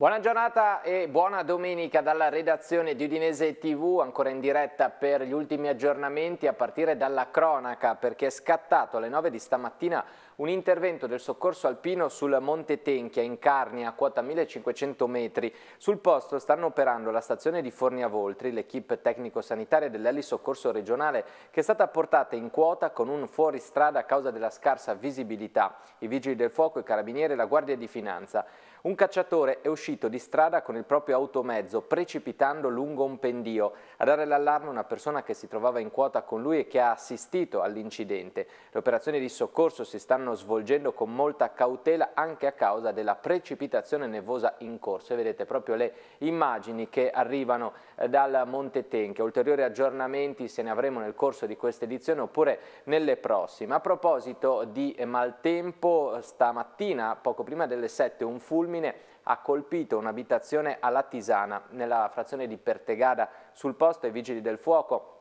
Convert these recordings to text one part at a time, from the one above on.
Buona giornata e buona domenica dalla redazione di Udinese TV, ancora in diretta per gli ultimi aggiornamenti a partire dalla cronaca perché è scattato alle 9 di stamattina un intervento del soccorso alpino sul Monte Tenchia in Carnia a quota 1500 metri. Sul posto stanno operando la stazione di Fornia Voltri, l'equipe tecnico-sanitaria dell'Elisoccorso regionale che è stata portata in quota con un fuoristrada a causa della scarsa visibilità, i vigili del fuoco, i carabinieri e la guardia di finanza. Un cacciatore è uscito di strada con il proprio automezzo precipitando lungo un pendio. A dare l'allarme una persona che si trovava in quota con lui e che ha assistito all'incidente. Le operazioni di soccorso si stanno svolgendo con molta cautela anche a causa della precipitazione nevosa in corso. E vedete proprio le immagini che arrivano eh, dal Monte Tenche. Ulteriori aggiornamenti se ne avremo nel corso di questa edizione oppure nelle prossime. A proposito di maltempo, stamattina poco prima delle 7 un fulmine fulmine ha colpito un'abitazione alla Tisana, nella frazione di Pertegada. Sul posto i vigili del fuoco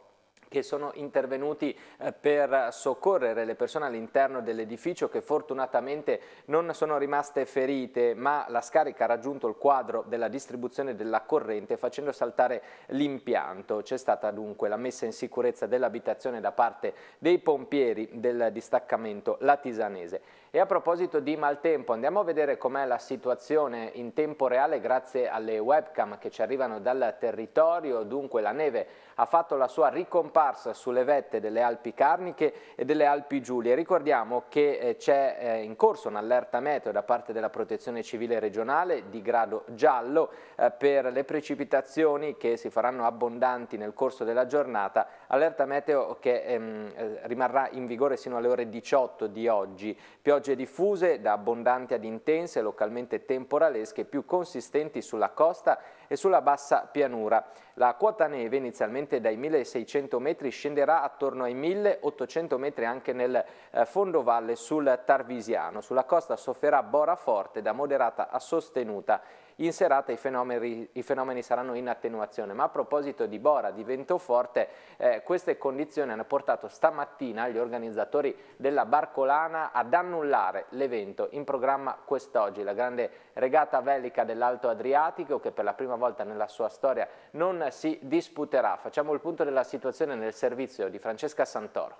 che sono intervenuti eh, per soccorrere le persone all'interno dell'edificio che fortunatamente non sono rimaste ferite ma la scarica ha raggiunto il quadro della distribuzione della corrente facendo saltare l'impianto. C'è stata dunque la messa in sicurezza dell'abitazione da parte dei pompieri del distaccamento latisanese. E a proposito di maltempo, andiamo a vedere com'è la situazione in tempo reale grazie alle webcam che ci arrivano dal territorio. Dunque la neve ha fatto la sua ricomparsa sulle vette delle Alpi Carniche e delle Alpi Giulie. Ricordiamo che eh, c'è eh, in corso un'allerta meteo da parte della Protezione Civile regionale di grado giallo eh, per le precipitazioni che si faranno abbondanti nel corso della giornata. Allerta meteo che ehm, rimarrà in vigore sino alle ore 18 di oggi. Pioggia Piogge diffuse da abbondanti ad intense, localmente temporalesche, più consistenti sulla costa e sulla bassa pianura. La quota neve inizialmente dai 1600 metri scenderà attorno ai 1800 metri anche nel eh, fondovalle sul Tarvisiano. Sulla costa sofferà bora forte da moderata a sostenuta in serata i fenomeni, i fenomeni, saranno in attenuazione. Ma a proposito di Bora, di Ventoforte, eh, queste condizioni hanno portato stamattina gli organizzatori della Barcolana ad annullare l'evento in programma quest'oggi, la grande regata velica dell'Alto Adriatico che per la prima volta nella sua storia non si disputerà. Facciamo il punto della situazione nel servizio di Francesca Santoro.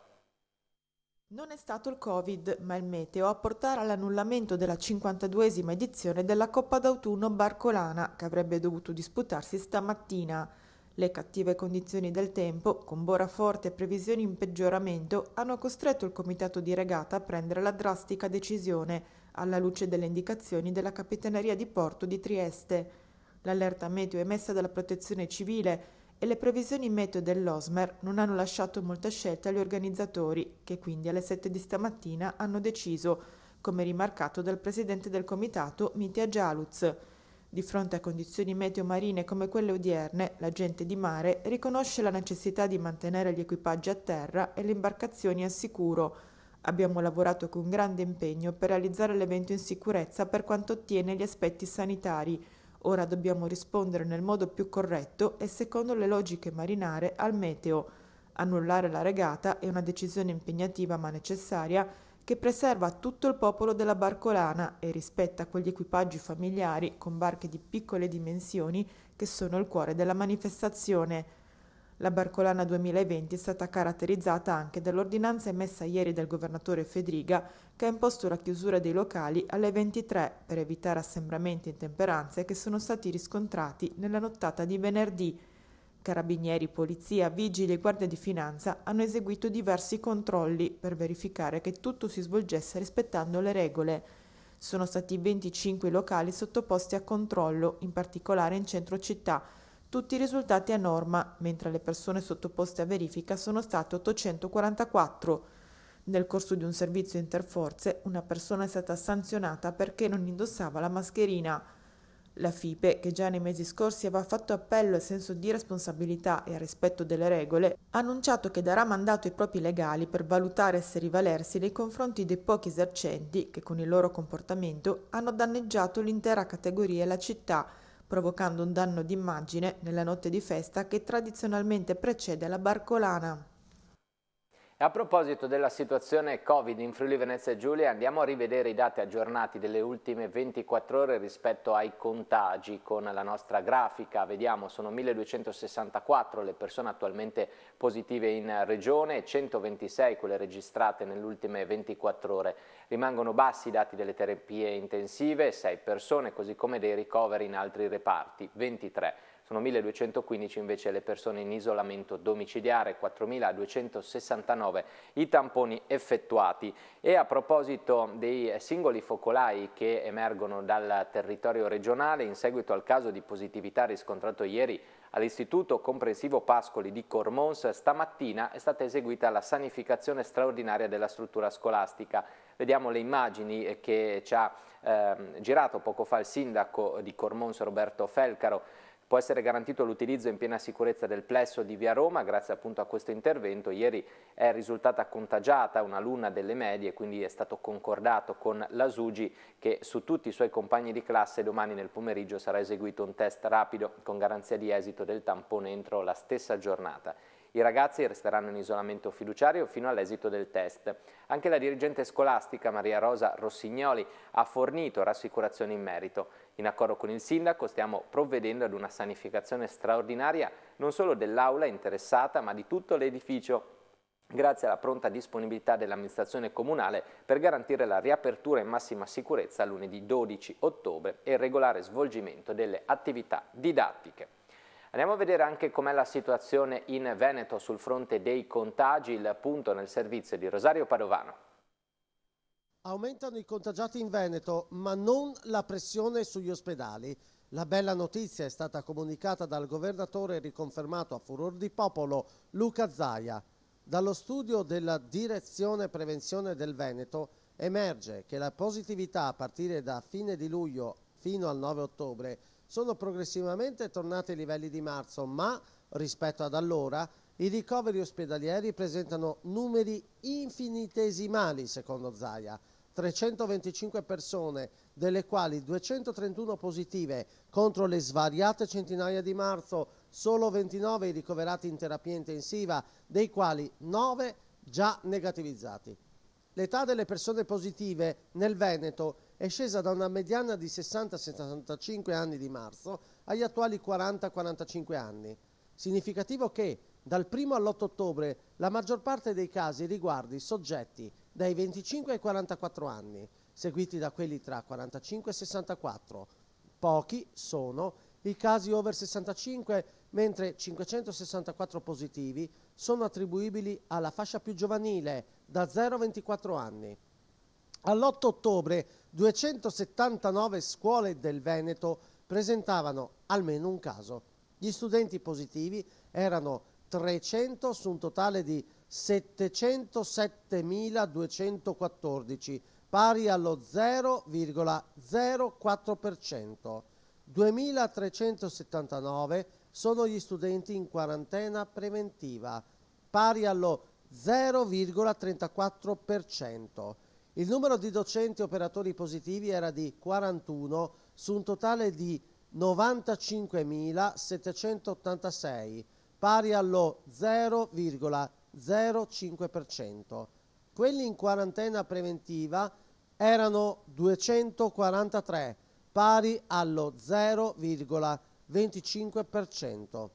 Non è stato il Covid, ma il meteo a portare all'annullamento della 52esima edizione della Coppa d'autunno Barcolana, che avrebbe dovuto disputarsi stamattina. Le cattive condizioni del tempo, con bora forte e previsioni in peggioramento, hanno costretto il comitato di regata a prendere la drastica decisione, alla luce delle indicazioni della Capitaneria di Porto di Trieste. L'allerta meteo emessa dalla Protezione Civile e le previsioni meteo dell'Osmer non hanno lasciato molta scelta agli organizzatori, che quindi alle 7 di stamattina hanno deciso, come rimarcato dal presidente del comitato Mitya Jaluz. Di fronte a condizioni meteo marine come quelle odierne, la gente di mare riconosce la necessità di mantenere gli equipaggi a terra e le imbarcazioni al sicuro. Abbiamo lavorato con grande impegno per realizzare l'evento in sicurezza per quanto ottiene gli aspetti sanitari Ora dobbiamo rispondere nel modo più corretto e secondo le logiche marinare al meteo, annullare la regata è una decisione impegnativa ma necessaria che preserva tutto il popolo della barcolana e rispetta quegli equipaggi familiari con barche di piccole dimensioni che sono il cuore della manifestazione. La Barcolana 2020 è stata caratterizzata anche dall'ordinanza emessa ieri dal governatore Fedriga che ha imposto la chiusura dei locali alle 23 per evitare assembramenti e intemperanze che sono stati riscontrati nella nottata di venerdì. Carabinieri, polizia, vigili e guardia di finanza hanno eseguito diversi controlli per verificare che tutto si svolgesse rispettando le regole. Sono stati 25 locali sottoposti a controllo, in particolare in centro città, tutti i risultati a norma, mentre le persone sottoposte a verifica sono state 844. Nel corso di un servizio interforze, una persona è stata sanzionata perché non indossava la mascherina. La FIPE, che già nei mesi scorsi aveva fatto appello al senso di responsabilità e al rispetto delle regole, ha annunciato che darà mandato ai propri legali per valutare se rivalersi nei confronti dei pochi esercenti che con il loro comportamento hanno danneggiato l'intera categoria e la città provocando un danno d'immagine nella notte di festa che tradizionalmente precede la Barcolana. A proposito della situazione Covid in Friuli Venezia Giulia, andiamo a rivedere i dati aggiornati delle ultime 24 ore rispetto ai contagi con la nostra grafica. Vediamo, sono 1264 le persone attualmente positive in regione e 126 quelle registrate nelle ultime 24 ore. Rimangono bassi i dati delle terapie intensive, 6 persone, così come dei ricoveri in altri reparti, 23 sono 1.215 invece le persone in isolamento domiciliare, 4.269 i tamponi effettuati. E a proposito dei eh, singoli focolai che emergono dal territorio regionale, in seguito al caso di positività riscontrato ieri All'Istituto Comprensivo Pascoli di Cormons stamattina è stata eseguita la sanificazione straordinaria della struttura scolastica. Vediamo le immagini eh, che ci ha eh, girato poco fa il sindaco di Cormons Roberto Felcaro Può essere garantito l'utilizzo in piena sicurezza del plesso di Via Roma grazie appunto a questo intervento. Ieri è risultata contagiata un'alunna delle medie, quindi è stato concordato con la Sugi che su tutti i suoi compagni di classe domani nel pomeriggio sarà eseguito un test rapido con garanzia di esito del tampone entro la stessa giornata. I ragazzi resteranno in isolamento fiduciario fino all'esito del test. Anche la dirigente scolastica Maria Rosa Rossignoli ha fornito rassicurazioni in merito. In accordo con il sindaco stiamo provvedendo ad una sanificazione straordinaria non solo dell'aula interessata ma di tutto l'edificio grazie alla pronta disponibilità dell'amministrazione comunale per garantire la riapertura in massima sicurezza lunedì 12 ottobre e il regolare svolgimento delle attività didattiche. Andiamo a vedere anche com'è la situazione in Veneto sul fronte dei contagi, il punto nel servizio di Rosario Padovano. Aumentano i contagiati in Veneto, ma non la pressione sugli ospedali. La bella notizia è stata comunicata dal governatore riconfermato a furor di popolo Luca Zaia. Dallo studio della Direzione Prevenzione del Veneto emerge che la positività a partire da fine di luglio fino al 9 ottobre sono progressivamente tornati ai livelli di marzo, ma rispetto ad allora i ricoveri ospedalieri presentano numeri infinitesimali, secondo Zaia. 325 persone, delle quali 231 positive contro le svariate centinaia di marzo, solo 29 ricoverati in terapia intensiva, dei quali 9 già negativizzati. L'età delle persone positive nel Veneto è è scesa da una mediana di 60-65 anni di marzo agli attuali 40-45 anni. Significativo che dal 1 all'8 ottobre la maggior parte dei casi riguardi soggetti dai 25 ai 44 anni, seguiti da quelli tra 45 e 64. Pochi sono i casi over 65, mentre 564 positivi sono attribuibili alla fascia più giovanile, da 0 a 24 anni. All'8 ottobre 279 scuole del Veneto presentavano almeno un caso. Gli studenti positivi erano 300 su un totale di 707.214, pari allo 0,04%. 2.379 sono gli studenti in quarantena preventiva, pari allo 0,34%. Il numero di docenti operatori positivi era di 41 su un totale di 95.786, pari allo 0,05%. Quelli in quarantena preventiva erano 243, pari allo 0,25%.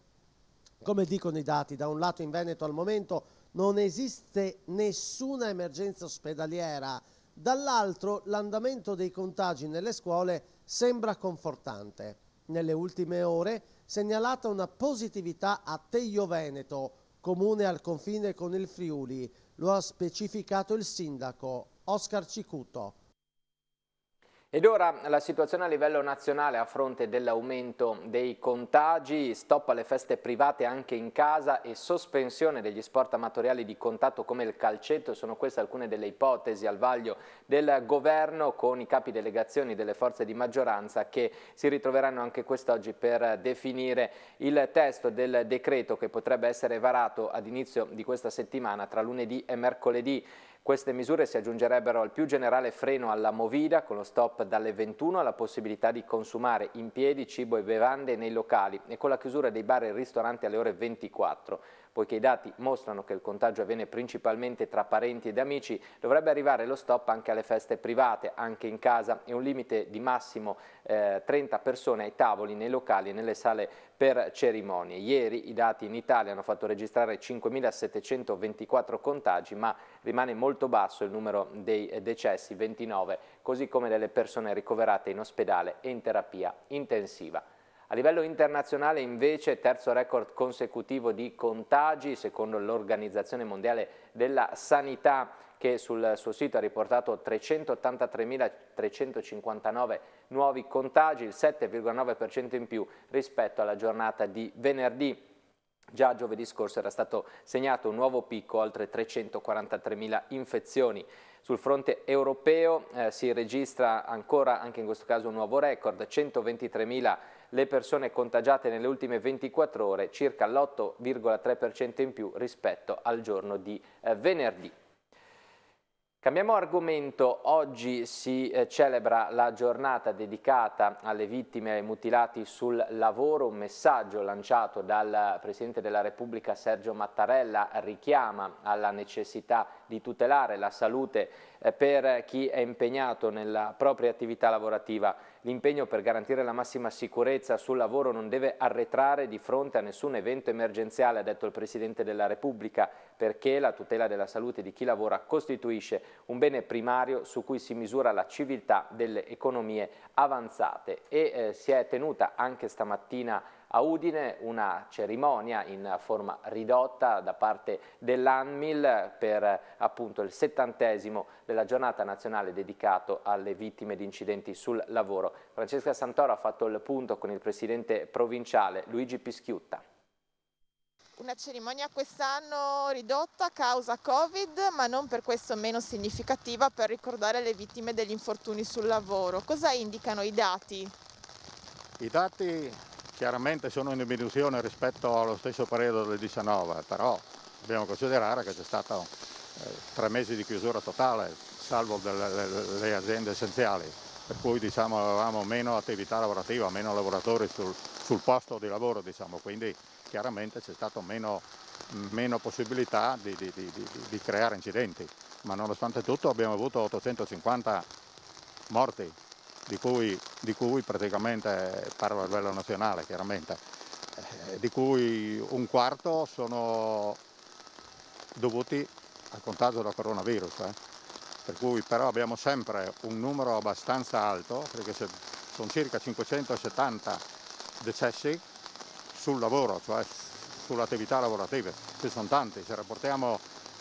Come dicono i dati, da un lato in Veneto al momento non esiste nessuna emergenza ospedaliera Dall'altro l'andamento dei contagi nelle scuole sembra confortante. Nelle ultime ore segnalata una positività a Teglio Veneto, comune al confine con il Friuli, lo ha specificato il sindaco Oscar Cicuto. Ed ora la situazione a livello nazionale a fronte dell'aumento dei contagi, stop alle feste private anche in casa e sospensione degli sport amatoriali di contatto come il calcetto, sono queste alcune delle ipotesi al vaglio del governo con i capi delegazioni delle forze di maggioranza che si ritroveranno anche quest'oggi per definire il testo del decreto che potrebbe essere varato ad inizio di questa settimana tra lunedì e mercoledì. Queste misure si aggiungerebbero al più generale freno alla movida con lo stop dalle 21 alla possibilità di consumare in piedi cibo e bevande nei locali e con la chiusura dei bar e ristoranti alle ore 24. Poiché i dati mostrano che il contagio avviene principalmente tra parenti ed amici, dovrebbe arrivare lo stop anche alle feste private, anche in casa, e un limite di massimo eh, 30 persone ai tavoli, nei locali e nelle sale per cerimonie. Ieri i dati in Italia hanno fatto registrare 5.724 contagi, ma rimane molto basso il numero dei decessi, 29, così come delle persone ricoverate in ospedale e in terapia intensiva. A livello internazionale invece terzo record consecutivo di contagi secondo l'Organizzazione Mondiale della Sanità che sul suo sito ha riportato 383.359 nuovi contagi, il 7,9% in più rispetto alla giornata di venerdì. Già giovedì scorso era stato segnato un nuovo picco, oltre 343.000 infezioni. Sul fronte europeo eh, si registra ancora, anche in questo caso, un nuovo record, 123.000 le persone contagiate nelle ultime 24 ore, circa l'8,3% in più rispetto al giorno di eh, venerdì. Cambiamo argomento, oggi si eh, celebra la giornata dedicata alle vittime e ai mutilati sul lavoro, un messaggio lanciato dal Presidente della Repubblica Sergio Mattarella richiama alla necessità di tutelare la salute eh, per chi è impegnato nella propria attività lavorativa L'impegno per garantire la massima sicurezza sul lavoro non deve arretrare di fronte a nessun evento emergenziale, ha detto il Presidente della Repubblica, perché la tutela della salute di chi lavora costituisce un bene primario su cui si misura la civiltà delle economie avanzate. E eh, si è tenuta anche stamattina a Udine una cerimonia in forma ridotta da parte dell'ANMIL per appunto il settantesimo della giornata nazionale dedicato alle vittime di incidenti sul lavoro. Francesca Santoro ha fatto il punto con il presidente provinciale Luigi Pischiutta. Una cerimonia quest'anno ridotta a causa Covid, ma non per questo meno significativa per ricordare le vittime degli infortuni sul lavoro. Cosa indicano i dati? I dati chiaramente sono in diminuzione rispetto allo stesso periodo del 19, però dobbiamo considerare che c'è stato eh, tre mesi di chiusura totale, salvo delle, le, le aziende essenziali, per cui diciamo, avevamo meno attività lavorativa, meno lavoratori sul, sul posto di lavoro, diciamo, quindi chiaramente c'è stata meno, meno, possibilità di, di, di, di creare incidenti, ma nonostante tutto abbiamo avuto 850 morti di cui, di cui praticamente parlo a livello nazionale chiaramente, eh, di cui un quarto sono dovuti al contagio da coronavirus. Eh. Per cui però abbiamo sempre un numero abbastanza alto, perché sono circa 570 decessi sul lavoro, cioè sull'attività lavorativa. Ci sono tanti, se rapportiamo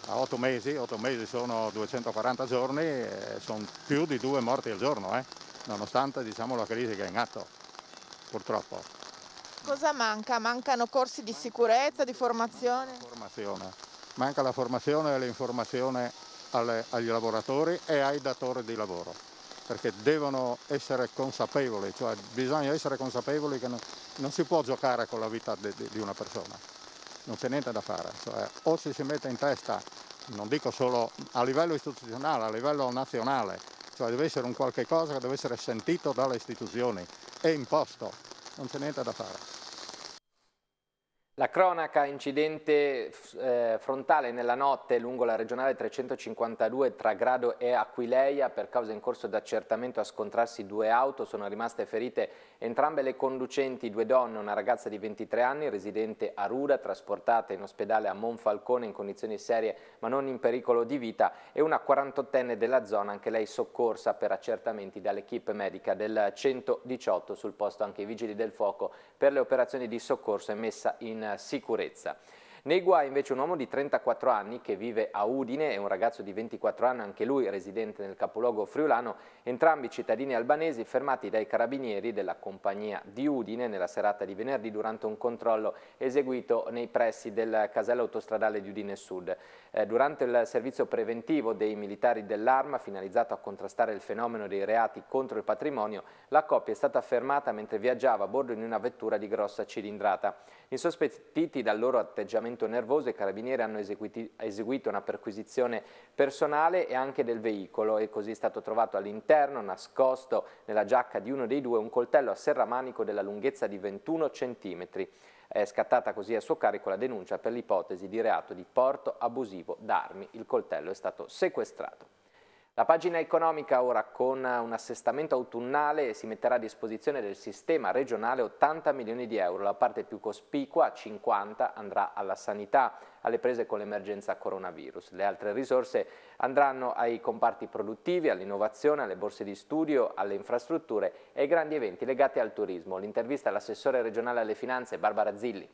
a 8 mesi, 8 mesi sono 240 giorni, sono più di due morti al giorno. Eh nonostante diciamo, la crisi che è in atto, purtroppo. Cosa manca? Mancano corsi di sicurezza, di formazione? formazione. Manca la formazione e l'informazione agli lavoratori e ai datori di lavoro, perché devono essere consapevoli, cioè bisogna essere consapevoli che non, non si può giocare con la vita di, di una persona, non c'è niente da fare, cioè, o ci si mette in testa, non dico solo a livello istituzionale, a livello nazionale, cioè deve essere un qualche cosa che deve essere sentito dalle istituzioni, è imposto, non c'è niente da fare. La cronaca incidente eh, frontale nella notte lungo la regionale 352 tra Grado e Aquileia per causa in corso d'accertamento a scontrarsi due auto, sono rimaste ferite Entrambe le conducenti, due donne e una ragazza di 23 anni, residente a Ruda, trasportata in ospedale a Monfalcone in condizioni serie ma non in pericolo di vita, e una 48enne della zona, anche lei soccorsa per accertamenti dall'equipe medica del 118, sul posto anche i vigili del fuoco per le operazioni di soccorso e messa in sicurezza. Nei guai invece un uomo di 34 anni che vive a Udine e un ragazzo di 24 anni, anche lui residente nel capoluogo friulano, entrambi cittadini albanesi fermati dai carabinieri della compagnia di Udine nella serata di venerdì durante un controllo eseguito nei pressi del casello autostradale di Udine Sud. Eh, durante il servizio preventivo dei militari dell'arma finalizzato a contrastare il fenomeno dei reati contro il patrimonio, la coppia è stata fermata mentre viaggiava a bordo in una vettura di grossa cilindrata. Insospettiti dal loro atteggiamento aggiramento nervoso i carabinieri hanno eseguito una perquisizione personale e anche del veicolo e così è stato trovato all'interno, nascosto nella giacca di uno dei due, un coltello a serramanico della lunghezza di 21 cm. È scattata così a suo carico la denuncia per l'ipotesi di reato di porto abusivo d'armi. Il coltello è stato sequestrato. La pagina economica ora con un assestamento autunnale si metterà a disposizione del sistema regionale 80 milioni di euro, la parte più cospicua 50 andrà alla sanità, alle prese con l'emergenza coronavirus. Le altre risorse andranno ai comparti produttivi, all'innovazione, alle borse di studio, alle infrastrutture e ai grandi eventi legati al turismo. L'intervista all'assessore regionale alle finanze Barbara Zilli.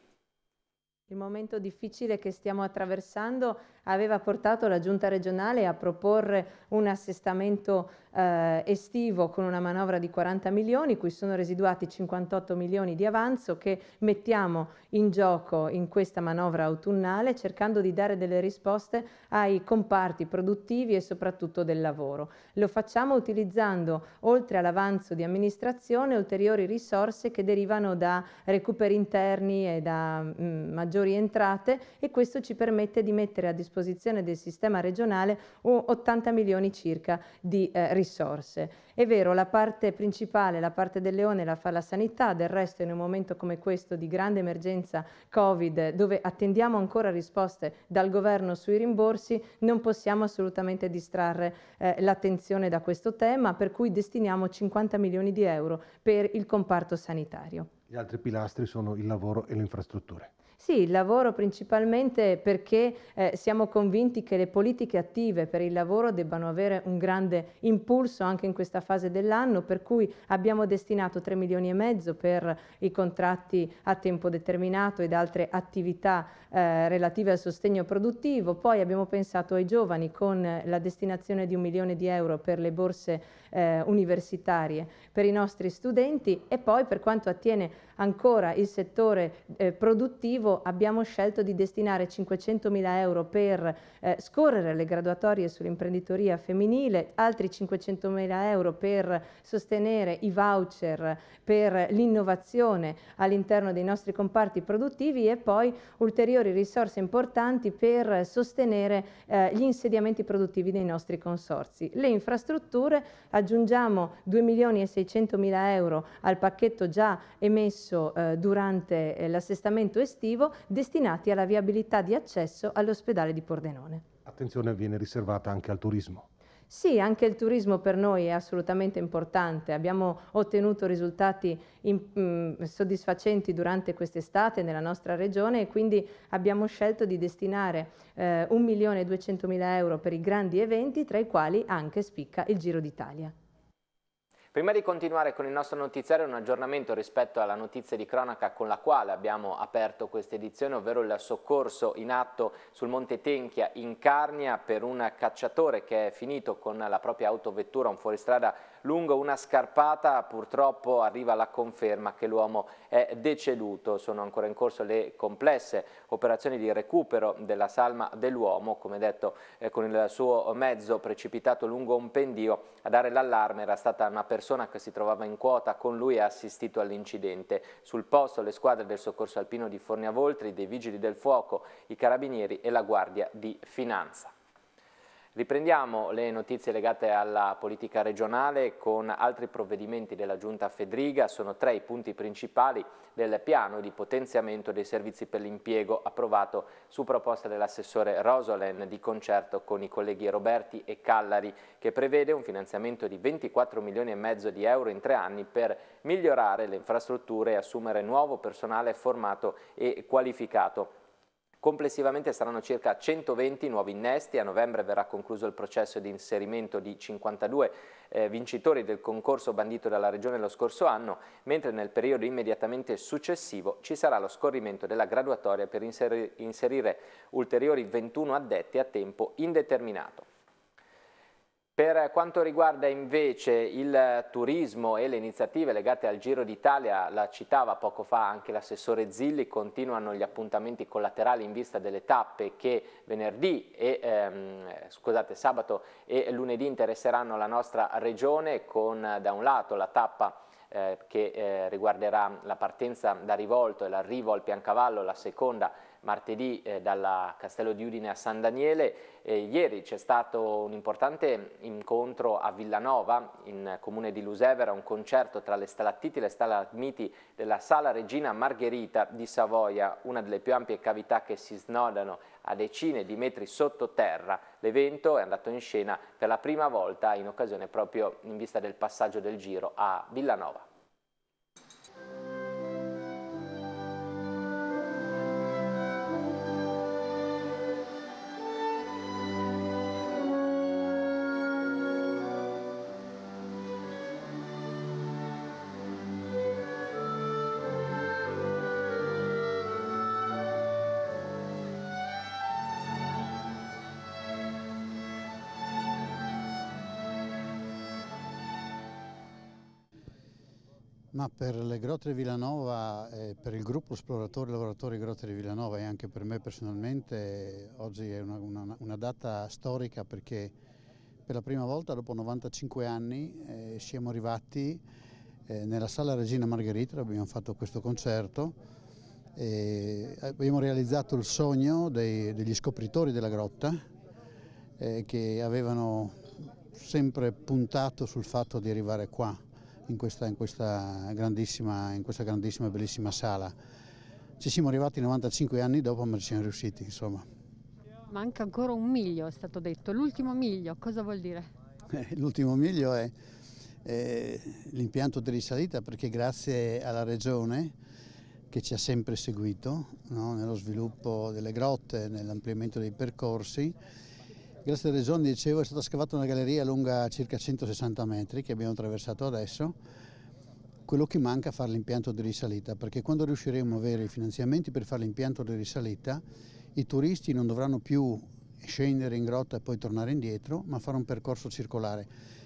Il momento difficile che stiamo attraversando aveva portato la giunta regionale a proporre un assestamento eh, estivo con una manovra di 40 milioni, cui sono residuati 58 milioni di avanzo che mettiamo in gioco in questa manovra autunnale cercando di dare delle risposte ai comparti produttivi e soprattutto del lavoro. Lo facciamo utilizzando, oltre all'avanzo di amministrazione, ulteriori risorse che derivano da recuperi interni e da mh, mm, maggiori entrate e questo ci permette di mettere a disposizione disposizione del sistema regionale 80 milioni circa di eh, risorse. È vero, la parte principale, la parte del leone la fa la sanità, del resto in un momento come questo di grande emergenza Covid, dove attendiamo ancora risposte dal governo sui rimborsi, non possiamo assolutamente distrarre eh, l'attenzione da questo tema, per cui destiniamo 50 milioni di euro per il comparto sanitario. Gli altri pilastri sono il lavoro e le infrastrutture. Sì, il lavoro principalmente perché eh, siamo convinti che le politiche attive per il lavoro debbano avere un grande impulso anche in questa fase dell'anno, per cui abbiamo destinato 3 milioni e mezzo per i contratti a tempo determinato ed altre attività eh, relative al sostegno produttivo, poi abbiamo pensato ai giovani con la destinazione di un milione di euro per le borse eh, universitarie per i nostri studenti e poi per quanto attiene ancora il settore eh, produttivo abbiamo scelto di destinare 500 mila euro per eh, scorrere le graduatorie sull'imprenditoria femminile, altri 500 mila euro per sostenere i voucher per l'innovazione all'interno dei nostri comparti produttivi e poi ulteriori risorse importanti per sostenere eh, gli insediamenti produttivi dei nostri consorzi. Le infrastrutture aggiungiamo 2 milioni e 600 mila euro al pacchetto già emesso emesso eh, durante eh, l'assestamento estivo destinati alla viabilità di accesso all'ospedale di Pordenone. Attenzione viene riservata anche al turismo. Sì, anche il turismo per noi è assolutamente importante. Abbiamo ottenuto risultati in, mh, mm, soddisfacenti durante quest'estate nella nostra regione e quindi abbiamo scelto di destinare eh, 1.200.000 euro per i grandi eventi, tra i quali anche spicca il Giro d'Italia. Prima di continuare con il nostro notiziario un aggiornamento rispetto alla notizia di cronaca con la quale abbiamo aperto questa edizione, ovvero il soccorso in atto sul Monte Tenchia in Carnia per un cacciatore che è finito con la propria autovettura, un fuoristrada lungo una scarpata purtroppo arriva la conferma che l'uomo è deceduto. Sono ancora in corso le complesse operazioni di recupero della salma dell'uomo, come detto eh, con il suo mezzo precipitato lungo un pendio. A dare l'allarme era stata una persona che si trovava in quota con lui e ha assistito all'incidente. Sul posto le squadre del soccorso alpino di Forniavoltri, dei vigili del fuoco, i carabinieri e la guardia di finanza. Riprendiamo le notizie legate alla politica regionale con altri provvedimenti della Giunta Fedriga, sono tre i punti principali del piano di potenziamento dei servizi per l'impiego approvato su proposta dell'assessore Rosolen di concerto con i colleghi Roberti e Callari che prevede un finanziamento di 24 milioni e mezzo di euro in tre anni per migliorare le infrastrutture e assumere nuovo personale formato e qualificato. Complessivamente saranno circa 120 nuovi innesti, a novembre verrà concluso il processo di inserimento di 52 eh, vincitori del concorso bandito dalla Regione lo scorso anno, mentre nel periodo immediatamente successivo ci sarà lo scorrimento della graduatoria per inseri inserire ulteriori 21 addetti a tempo indeterminato. Per quanto riguarda invece il turismo e le iniziative legate al Giro d'Italia, la citava poco fa anche l'assessore Zilli, continuano gli appuntamenti collaterali in vista delle tappe che venerdì e, ehm, scusate, sabato e lunedì interesseranno la nostra regione con da un lato la tappa eh, che eh, riguarderà la partenza da Rivolto e l'arrivo al Piancavallo, la seconda martedì eh, dalla Castello di Udine a San Daniele. Eh, ieri c'è stato un importante incontro a Villanova, in comune di Lusevera, un concerto tra le stalattiti e le stalagmiti della Sala Regina Margherita di Savoia, una delle più ampie cavità che si snodano a decine di metri sottoterra. L'evento è andato in scena per la prima volta in occasione proprio in vista del passaggio del giro a Villanova. Ma per le Grotte di Villanova, eh, per il gruppo esploratori e lavoratori Grotte di Villanova e anche per me personalmente oggi è una, una, una, data storica perché per la prima volta dopo 95 anni eh, siamo arrivati eh, nella sala Regina Margherita, abbiamo fatto questo concerto e abbiamo realizzato il sogno dei, degli scopritori della grotta eh, che avevano sempre puntato sul fatto di arrivare qua in questa, in questa grandissima e bellissima sala. Ci siamo arrivati 95 anni dopo ma ci siamo riusciti insomma. Manca ancora un miglio è stato detto, l'ultimo miglio cosa vuol dire? Eh, l'ultimo miglio è, è l'impianto di risalita perché grazie alla regione che ci ha sempre seguito no, nello sviluppo delle grotte, nell'ampliamento dei percorsi Grazie a Reson, dicevo, è stata scavata una galleria lunga circa 160 metri che abbiamo attraversato adesso. Quello che manca è fare l'impianto di risalita, perché quando riusciremo a avere i finanziamenti per fare l'impianto di risalita, i turisti non dovranno più scendere in grotta e poi tornare indietro, ma fare un percorso circolare.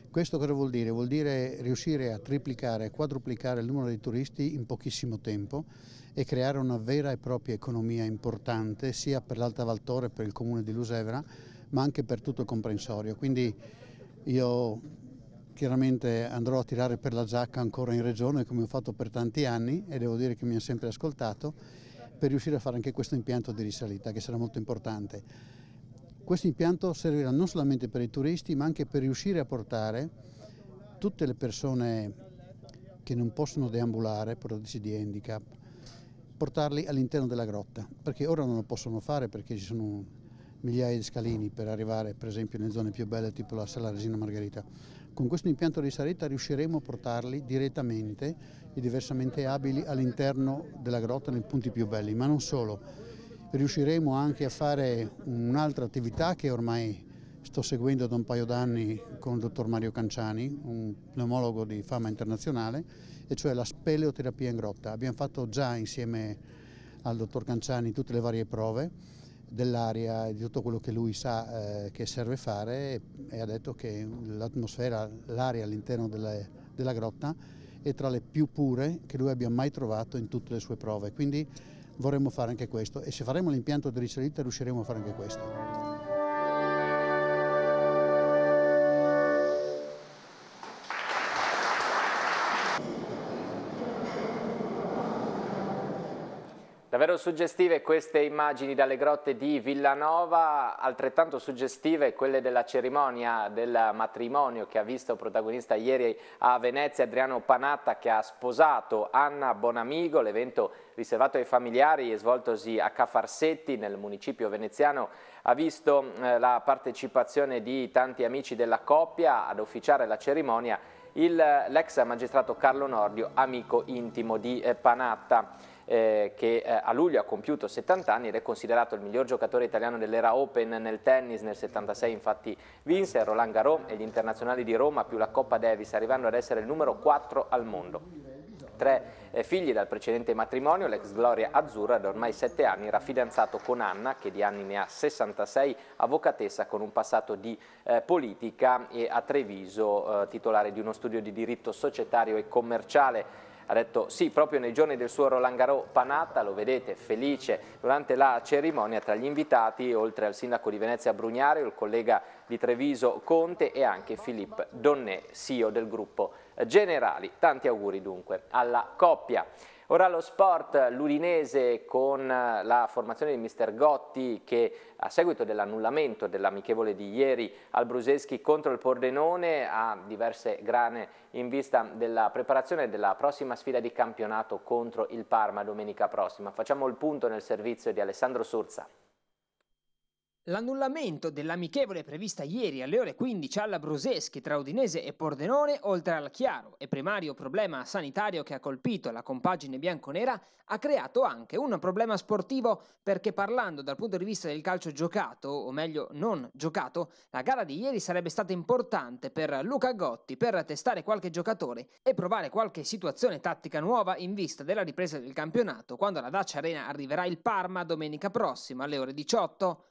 Questo cosa vuol dire? Vuol dire riuscire a triplicare, quadruplicare il numero di turisti in pochissimo tempo e creare una vera e propria economia importante sia per l'Alta Valtore, che per il comune di Lusevra, ma anche per tutto il comprensorio. Quindi io chiaramente andrò a tirare per la giacca ancora in regione come ho fatto per tanti anni e devo dire che mi ha sempre ascoltato per riuscire a fare anche questo impianto di risalita che sarà molto importante. Questo impianto servirà non solamente per i turisti ma anche per riuscire a portare tutte le persone che non possono deambulare, portatrici di handicap, portarli all'interno della grotta, perché ora non lo possono fare perché ci sono migliaia di scalini per arrivare per esempio nelle zone più belle tipo la Sala Regina Margherita. Con questo impianto di saletta riusciremo a portarli direttamente e diversamente abili all'interno della grotta nei punti più belli, ma non solo. Riusciremo anche a fare un'altra attività che ormai sto seguendo da un paio d'anni con il dottor Mario Canciani, un pneumologo di fama internazionale, e cioè la speleoterapia in grotta. Abbiamo fatto già insieme al dottor Canciani tutte le varie prove dell'aria e di tutto quello che lui sa eh, che serve fare e ha detto che l'atmosfera, l'aria all'interno della, della grotta è tra le più pure che lui abbia mai trovato in tutte le sue prove. Quindi vorremmo fare anche questo e se faremo l'impianto di risalita riusciremo a fare anche questo. Davvero suggestive queste immagini dalle grotte di Villanova, altrettanto suggestive quelle della cerimonia del matrimonio che ha visto protagonista ieri a Venezia Adriano Panatta che ha sposato Anna Bonamigo, l'evento riservato ai familiari e svoltosi a Cafarsetti nel municipio veneziano ha visto eh, la partecipazione di tanti amici della coppia ad officiare la cerimonia l'ex magistrato Carlo Nordio, amico intimo di eh, Panatta eh, che eh, a luglio ha compiuto 70 anni ed è considerato il miglior giocatore italiano dell'era Open nel tennis. Nel 76 infatti vinse Roland Garros e gli internazionali di Roma più la Coppa Davis, arrivando ad essere il numero 4 al mondo tre eh, figli dal precedente matrimonio, l'ex Gloria Azzurra da ormai sette anni era fidanzato con Anna, che di anni ne ha 66, avvocatessa con un passato di eh, politica e a Treviso eh, titolare di uno studio di diritto societario e commerciale ha detto sì proprio nei giorni del suo Roland Garros Panatta, lo vedete felice durante la cerimonia tra gli invitati oltre al sindaco di Venezia Brugnario, il collega di Treviso Conte e anche Philippe Donnet, CEO del gruppo Generali. Tanti auguri dunque alla coppia. Ora lo sport, l'Udinese con la formazione di mister Gotti che a seguito dell'annullamento dell'amichevole di ieri al Bruseschi contro il Pordenone ha diverse grane in vista della preparazione della prossima sfida di campionato contro il Parma domenica prossima. Facciamo il punto nel servizio di Alessandro Surza. L'annullamento dell'amichevole prevista ieri alle ore 15 alla Bruseschi tra Udinese e Pordenone, oltre al chiaro e primario problema sanitario che ha colpito la compagine bianconera, ha creato anche un problema sportivo perché parlando dal punto di vista del calcio giocato, o meglio non giocato, la gara di ieri sarebbe stata importante per Luca Gotti per testare qualche giocatore e provare qualche situazione tattica nuova in vista della ripresa del campionato quando alla Dacia Arena arriverà il Parma domenica prossima alle ore 18.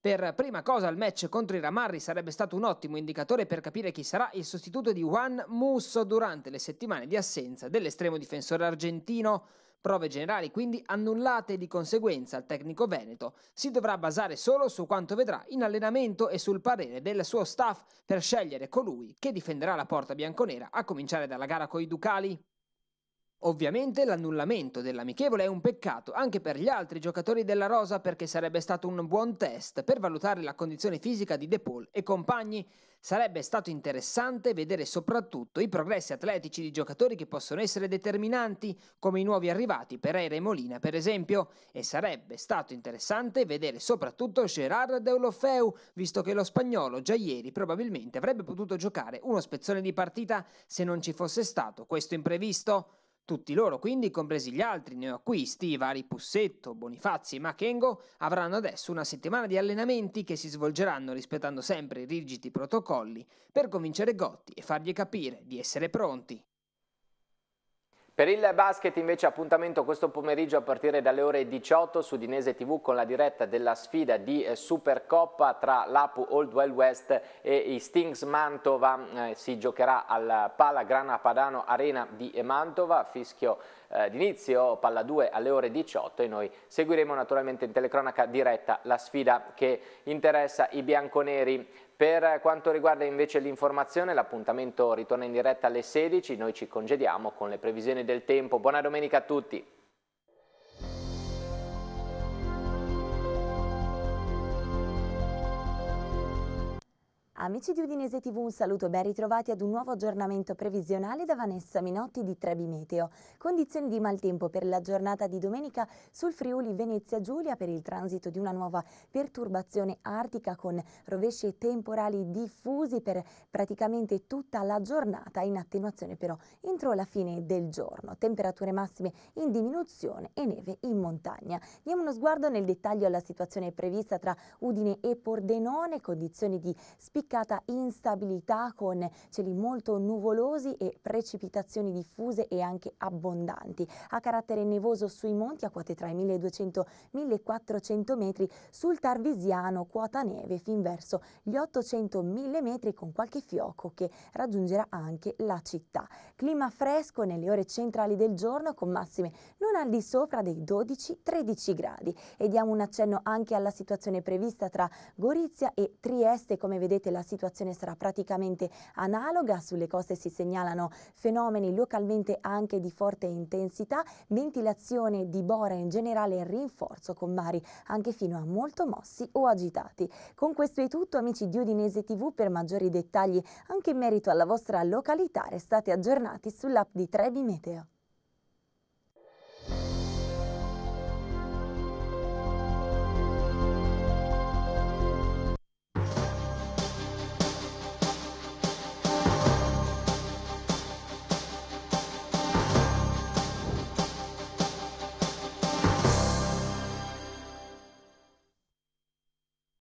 Per prima cosa il match contro i Ramarri sarebbe stato un ottimo indicatore per capire chi sarà il sostituto di Juan Musso durante le settimane di assenza dell'estremo difensore argentino. Prove generali quindi annullate e di conseguenza il tecnico veneto si dovrà basare solo su quanto vedrà in allenamento e sul parere del suo staff per scegliere colui che difenderà la porta bianconera a cominciare dalla gara coi Ducali. Ovviamente l'annullamento dell'amichevole è un peccato anche per gli altri giocatori della Rosa perché sarebbe stato un buon test per valutare la condizione fisica di De Paul e compagni. Sarebbe stato interessante vedere soprattutto i progressi atletici di giocatori che possono essere determinanti, come i nuovi arrivati per e Molina per esempio, e sarebbe stato interessante vedere soprattutto Gerard Deulofeu, visto che lo spagnolo già ieri probabilmente avrebbe potuto giocare uno spezzone di partita se non ci fosse stato questo imprevisto. Tutti loro, quindi, compresi gli altri neoacquisti, i vari Pussetto, Bonifazzi e Makengo, avranno adesso una settimana di allenamenti che si svolgeranno rispettando sempre i rigidi protocolli per convincere Gotti e fargli capire di essere pronti. Per il basket invece appuntamento questo pomeriggio a partire dalle ore 18 su Dinese TV con la diretta della sfida di eh, Supercoppa tra l'Apu Old Wild West e i Stings Mantova. Eh, si giocherà al Pala Grana Padano Arena di Mantova, fischio eh, d'inizio, palla 2 alle ore 18 e noi seguiremo naturalmente in telecronaca diretta la sfida che interessa i bianconeri. Per quanto riguarda invece l'informazione, l'appuntamento ritorna in diretta alle 16, noi ci congediamo con le previsioni del tempo. Buona domenica a tutti! Amici di Udinese TV, un saluto e ben ritrovati ad un nuovo aggiornamento previsionale da Vanessa Minotti di Trebi Meteo. Condizioni di maltempo per la giornata di domenica sul Friuli Venezia Giulia per il transito di una nuova perturbazione artica con rovesci temporali diffusi per praticamente tutta la giornata in attenuazione però entro la fine del giorno. Temperature massime in diminuzione e neve in montagna. Diamo uno sguardo nel dettaglio alla situazione prevista tra Udine e Pordenone, condizioni di spiccare marcata instabilità con cieli molto nuvolosi e precipitazioni diffuse e anche abbondanti. A carattere nevoso sui monti a quote tra i 1200 e i 1400 metri, sul Tarvisiano quota neve fin verso gli 800-1000 metri con qualche fioco che raggiungerà anche la città. Clima fresco nelle ore centrali del giorno con massime non al di sopra dei 12-13 gradi. E diamo un accenno anche alla situazione prevista tra Gorizia e Trieste, come vedete la situazione sarà praticamente analoga, sulle coste si segnalano fenomeni localmente anche di forte intensità, ventilazione di bora in generale e rinforzo con mari anche fino a molto mossi o agitati. Con questo è tutto amici di Udinese TV, per maggiori dettagli anche in merito alla vostra località restate aggiornati sull'app di Trebi Meteo.